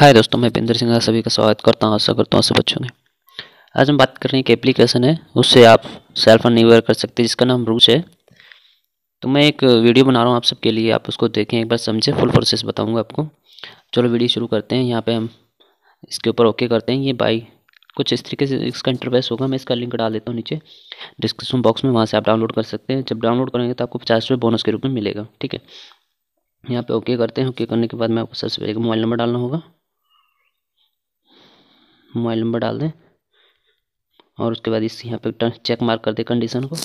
हाय दोस्तों मैं पिंदर सिंह सभी का स्वागत करता हूँ आशा करता हूँ सब बच्चों ने आज हम बात कर रहे हैं एक एप्लीकेशन है उससे आप सेल्फ निर्भर कर सकते हैं जिसका नाम रूच है तो मैं एक वीडियो बना रहा हूँ आप सबके लिए आप उसको देखें एक बार समझें फुल प्रोसेस बताऊँगा आपको चलो वीडियो शुरू करते हैं यहाँ पर हम इसके ऊपर ओके करते हैं ये बाई कुछ इस तरीके से इसका इंटरवेस होगा मैं इसका लिंक डाल देता हूँ नीचे डिस्क्रिप्शन बॉक्स में वहाँ से आप डाउनलोड कर सकते हैं जब डाउनलोड करेंगे तो आपको पचास रुपये बोनस के रूप में मिलेगा ठीक है यहाँ पे ओके करते हैं ओके करने के बाद मैं आपको सबसे पहले मोबाइल नंबर डालना होगा मोबाइल नंबर डाल दें और उसके बाद इस यहाँ पे चेक मार्क कर दें कंडीशन को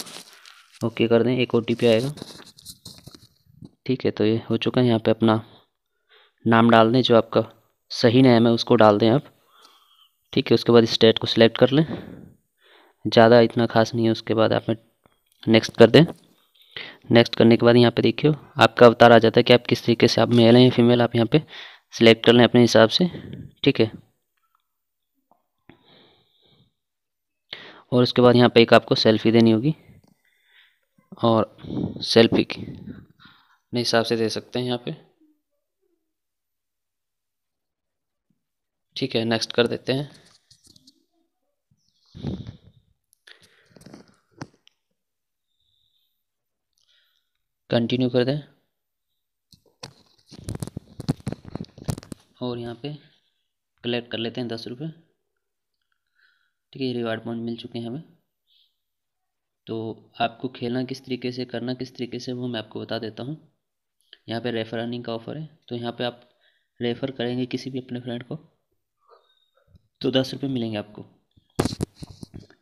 ओके कर दें एक ओ आएगा ठीक है तो ये हो चुका है यहाँ पे अपना नाम डाल दें जो आपका सही नाम है उसको डाल दें आप ठीक है उसके बाद स्टेट को सिलेक्ट कर लें ज़्यादा इतना खास नहीं है उसके बाद आप नेक्स्ट कर दें नेक्स्ट करने के बाद यहाँ पे देखियो आपका अवतार आ जाता है कि आप किस तरीके से आप मेल हैं या फीमेल आप यहाँ पे सिलेक्ट कर लें अपने हिसाब से ठीक है और उसके बाद यहाँ पे एक आपको सेल्फ़ी देनी होगी और सेल्फ़ी अपने हिसाब से दे सकते हैं यहाँ पे ठीक है नेक्स्ट कर देते हैं कंटिन्यू कर दें और यहाँ पे कलेक्ट कर लेते हैं दस रुपये ठीक है रिवार्ड पॉइंट मिल चुके हैं हमें तो आपको खेलना किस तरीके से करना किस तरीके से वो मैं आपको बता देता हूँ यहाँ पे रेफ़र अर्निंग का ऑफ़र है तो यहाँ पे आप रेफ़र करेंगे किसी भी अपने फ्रेंड को तो दस रुपये मिलेंगे आपको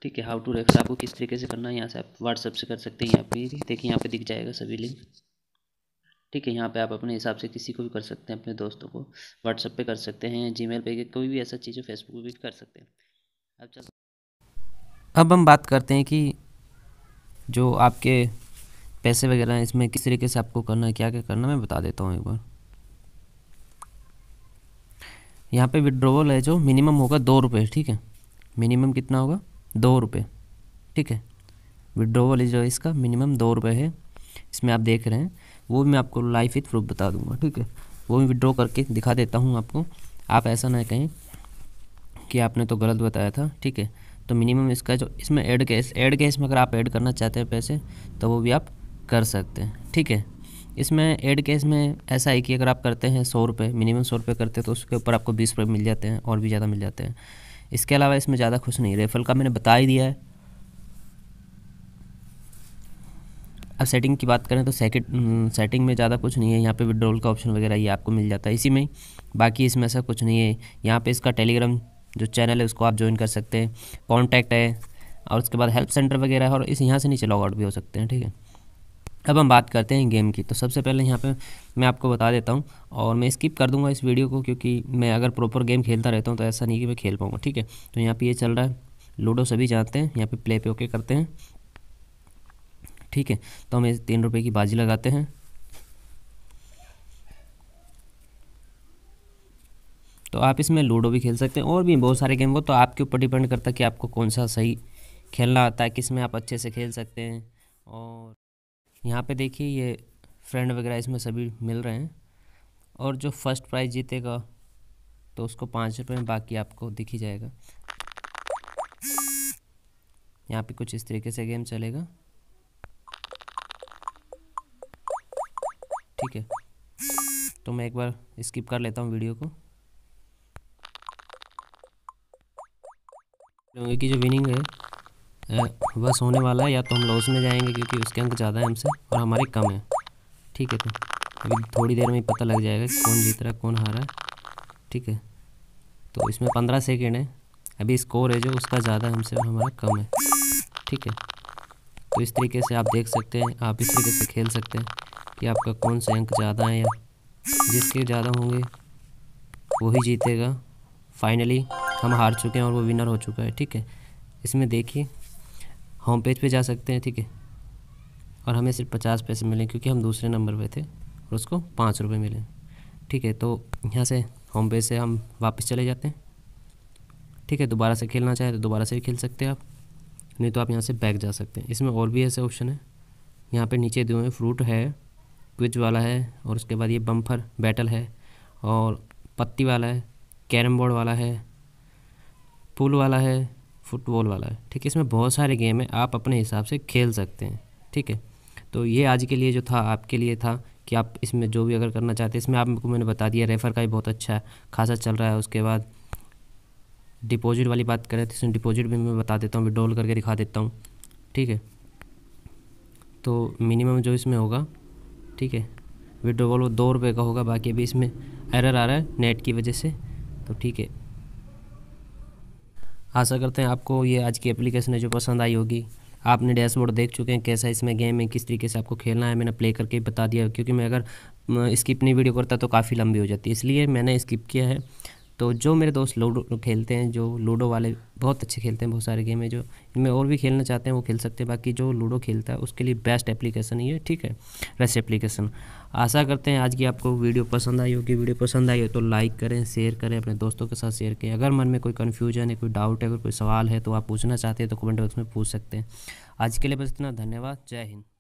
ठीक है हाउ टू रेफ़र आपको किस तरीके से करना है यहाँ से आप व्हाट्सअप से कर सकते हैं यहाँ पे देखिए यहाँ पे दिख जाएगा सभी लिंक ठीक है यहाँ पे आप अपने हिसाब से किसी को भी कर सकते हैं अपने दोस्तों को व्हाट्सअप पे कर सकते हैं जीमेल पे कोई भी ऐसा चीज़ हो फेसबुक पे भी कर सकते हैं अब चल अब हम बात करते हैं कि जो आपके पैसे वगैरह हैं इसमें किस तरीके से आपको करना है क्या क्या करना है मैं बता देता हूँ एक बार यहाँ पे विड्रोवल है जो मिनिमम होगा दो रुपये ठीक है मिनिमम कितना होगा दो रुपये ठीक है विड्रोवल जो है इसका मिनिमम दो रुपये है इसमें आप देख रहे हैं वो भी मैं आपको लाइफ विथ प्रूफ बता दूंगा ठीक है वो भी विड्रॉ करके दिखा देता हूँ आपको आप ऐसा ना कहें कि आपने तो गलत बताया था ठीक है तो मिनिमम इसका जो इसमें ऐड कैश एड कैश में अगर आप ऐड करना चाहते हैं पैसे तो वो भी आप कर सकते हैं ठीक है इसमें ऐड कैश में ऐसा है कि अगर आप करते हैं सौ रुपये मिनिमम सौ रुपये करते हैं तो उसके ऊपर आपको बीस रुपये मिल जाते हैं और भी ज़्यादा मिल जाते हैं इसके अलावा इसमें ज़्यादा खुश नहीं रेफल का मैंने बता ही दिया है अब सेटिंग की बात करें तो सेकेंड सेटिंग हम्म, में ज़्यादा कुछ नहीं है यहाँ पे विड्रोल का ऑप्शन वगैरह ये आपको मिल जाता है इसी में बाकी इसमें ऐसा कुछ नहीं है यहाँ पे इसका टेलीग्राम जो चैनल है उसको आप ज्वाइन कर सकते हैं कॉन्टैक्ट है और उसके बाद हेल्प सेंटर वगैरह है और इस यहाँ से नीचे लॉग आउट भी हो सकते हैं ठीक है अब हम बात करते हैं गेम की तो सबसे पहले यहाँ पे मैं आपको बता देता हूँ और मैं स्किप कर दूँगा इस वीडियो को क्योंकि मैं अगर प्रॉपर गेम खेलता रहता हूँ तो ऐसा नहीं कि मैं खेल पाऊँगा ठीक है तो यहाँ पे ये चल रहा है लूडो सभी जानते हैं यहाँ पे प्ले पे ओके करते हैं ठीक है तो हम इस तीन रुपये की बाजी लगाते हैं तो आप इसमें लूडो भी खेल सकते हैं और भी बहुत सारे गेम वो तो आपके ऊपर डिपेंड करता है कि आपको कौन सा सही खेलना आता है किसमें आप अच्छे से खेल सकते हैं और यहाँ पे देखिए ये फ्रेंड वगैरह इसमें सभी मिल रहे हैं और जो फर्स्ट प्राइज़ जीतेगा तो उसको पाँच रुपये में बाकी आपको दिख ही जाएगा यहाँ पर कुछ इस तरीके से गेम चलेगा ठीक है तो मैं एक बार स्किप कर लेता हूँ वीडियो को लोगों की जो विनिंग है बस होने वाला है या तो हम लॉस में जाएंगे क्योंकि उसके अंक ज़्यादा हैं हमसे और हमारे कम है ठीक है तो अभी थोड़ी देर में ही पता लग जाएगा कौन जीत रहा है कौन हारा ठीक है तो इसमें पंद्रह सेकेंड है अभी स्कोर है जो उसका ज़्यादा हमसे हमारा कम है ठीक है तो इस तरीके से आप देख सकते हैं आप इस तरीके से खेल सकते हैं कि आपका कौन से अंक ज़्यादा है या जिसके ज़्यादा होंगे वही जीतेगा फाइनली हम हार चुके हैं और वो विनर हो चुका है ठीक है इसमें देखिए होम पेज पे जा सकते हैं ठीक है और हमें सिर्फ पचास पैसे मिले क्योंकि हम दूसरे नंबर पे थे और उसको पाँच रुपये मिले ठीक है तो यहाँ से होम पेज से हम वापस चले जाते हैं ठीक है दोबारा से खेलना चाहें तो दोबारा से भी खेल सकते हैं आप नहीं तो आप यहाँ से बैक जा सकते हैं इसमें और भी ऐसे ऑप्शन है यहाँ पर नीचे दिए हुए फ्रूट है क्विज वाला है और उसके बाद ये बम्फर बैटल है और पत्ती वाला है कैरम बोर्ड वाला है पुल वाला है फुटबॉल वाला है ठीक है इसमें बहुत सारे गेम हैं आप अपने हिसाब से खेल सकते हैं ठीक है तो ये आज के लिए जो था आपके लिए था कि आप इसमें जो भी अगर करना चाहते हैं इसमें आपको मैंने बता दिया रेफ़र का भी बहुत अच्छा खासा चल रहा है उसके बाद डिपॉजिट वाली बात करें तो इसमें डिपॉजिट भी मैं बता देता हूँ विड्रॉल करके दिखा देता हूँ ठीक है तो मिनिमम जो इसमें होगा ठीक है विड्रोवल वो दो रुपये का होगा बाकी अभी इसमें एरर आ रहा है नेट की वजह से तो ठीक है आशा करते हैं आपको ये आज की एप्लीकेशन है जो पसंद आई होगी आपने डैशबोर्ड देख चुके हैं कैसा इसमें गेम है किस तरीके से आपको खेलना है मैंने प्ले करके बता दिया क्योंकि मैं अगर स्किप नहीं वीडियो करता तो काफ़ी लंबी हो जाती है इसलिए मैंने स्किप किया है तो जो मेरे दोस्त लूडो खेलते हैं जो लूडो वाले बहुत अच्छे खेलते हैं बहुत सारे गेम है जो इनमें और भी खेलना चाहते हैं वो खेल सकते हैं बाकी जो लूडो खेलता है उसके लिए बेस्ट एप्लीकेशन ये ठीक है बेस्ट एप्लीकेशन आशा करते हैं आज की आपको वीडियो पसंद आई होगी वीडियो पसंद आई हो तो लाइक करें शेयर करें अपने दोस्तों के साथ शेयर करें अगर मन में कोई कन्फ्यूजन है कोई डाउट है अगर कोई सवाल है तो आप पूछना चाहते हैं तो कमेंट बॉक्स में पूछ सकते हैं आज के लिए बस इतना धन्यवाद जय हिंद